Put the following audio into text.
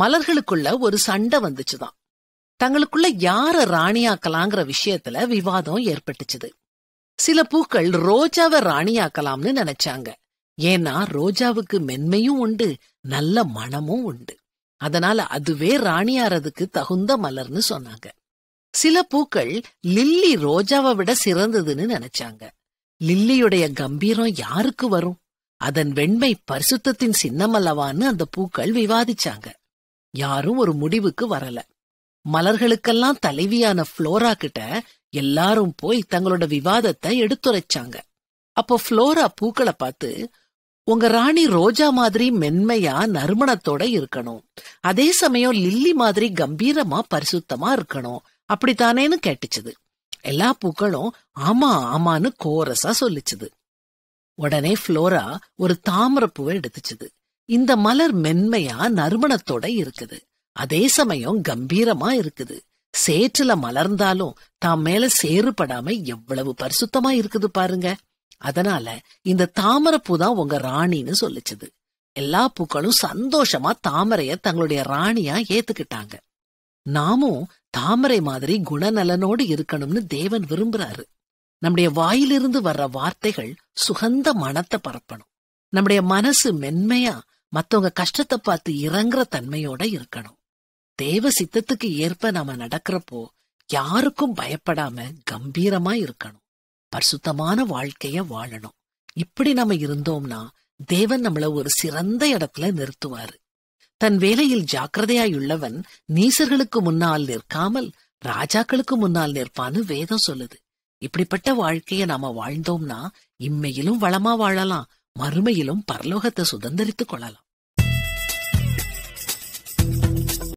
மலர்களுக்குள்ள ஒரு சண்டை வந்துச்சுதான் தங்களுக்குள்ள யார ராணியாக்கலாங்கிற விஷயத்துல விவாதம் ஏற்பட்டுச்சுது சில பூக்கள் ரோஜாவை ராணியாக்கலாம்னு நினைச்சாங்க ஏன்னா ரோஜாவுக்கு மென்மையும் உண்டு நல்ல மனமும் உண்டு அதனால அதுவே ராணியாரதுக்கு தகுந்த மலர்னு சொன்னாங்க சில பூக்கள் லில்லி ரோஜாவை விட சிறந்ததுன்னு நினைச்சாங்க லில்லியுடைய கம்பீரம் யாருக்கு வரும் அதன் வெண்மை பரிசுத்தத்தின் சின்னமல்லவான்னு அந்த பூக்கள் விவாதிச்சாங்க யாரும் ஒரு முடிவுக்கு வரல மலர்களுக்கெல்லாம் தலைவியான புளோரா கிட்ட எல்லாரும் போய் தங்களோட விவாதத்தை எடுத்துரைச்சாங்க அப்போ புளோரா பூக்களை பார்த்து உங்க ராணி ரோஜா மாதிரி மென்மையா நறுமணத்தோட இருக்கணும் அதே சமயம் லில்லி மாதிரி கம்பீரமா பரிசுத்தமா இருக்கணும் அப்படித்தானேன்னு கேட்டுச்சுது எல்லா பூக்களும் ஆமா ஆமான்னு கோரஸா சொல்லிச்சுது உடனே புளோரா ஒரு தாமரப்பூவை எடுத்துச்சுது இந்த மலர் மென்மையா நறுமணத்தோட இருக்குது அதே சமயம் கம்பீரமா இருக்குது சேற்றுல மலர்ந்தாலும் தான் மேல சேறுபடாம எவ்வளவு பரிசுத்தமா இருக்குது பாருங்க அதனால இந்த பூ தான் உங்க ராணின்னு சொல்லிச்சது எல்லா பூக்களும் சந்தோஷமா தாமரைய தங்களுடைய ராணியா ஏத்துக்கிட்டாங்க நாமும் தாமரை மாதிரி குணநலனோடு இருக்கணும்னு தேவன் விரும்புறாரு நம்முடைய வாயிலிருந்து வர்ற வார்த்தைகள் சுகந்த மனத்தை பரப்பணும் நம்முடைய மனசு மென்மையா மத்தவங்க கஷ்டத்தை பார்த்து இறங்குற தன்மையோட இருக்கணும் தேவ சித்தத்துக்கு ஏற்ப நாம நடக்கிறப்போ யாருக்கும் பயப்படாம கம்பீரமா இருக்கணும் பரிசுத்தமான வாழ்க்கைய வாழணும் இப்படி நம்ம இருந்தோம்னா தேவன் நம்மள ஒரு சிறந்த இடத்துல நிறுத்துவாரு தன் வேலையில் ஜாக்கிரதையாயுள்ளவன் நீசர்களுக்கு முன்னால் நிற்காமல் ராஜாக்களுக்கு முன்னால் நிற்பான்னு வேதம் சொல்லுது இப்படிப்பட்ட வாழ்க்கைய நாம வாழ்ந்தோம்னா இம்மையிலும் வளமா வாழலாம் மறுமையிலும் பரலோகத்தை சுதந்திரித்துக் கொள்ளலாம்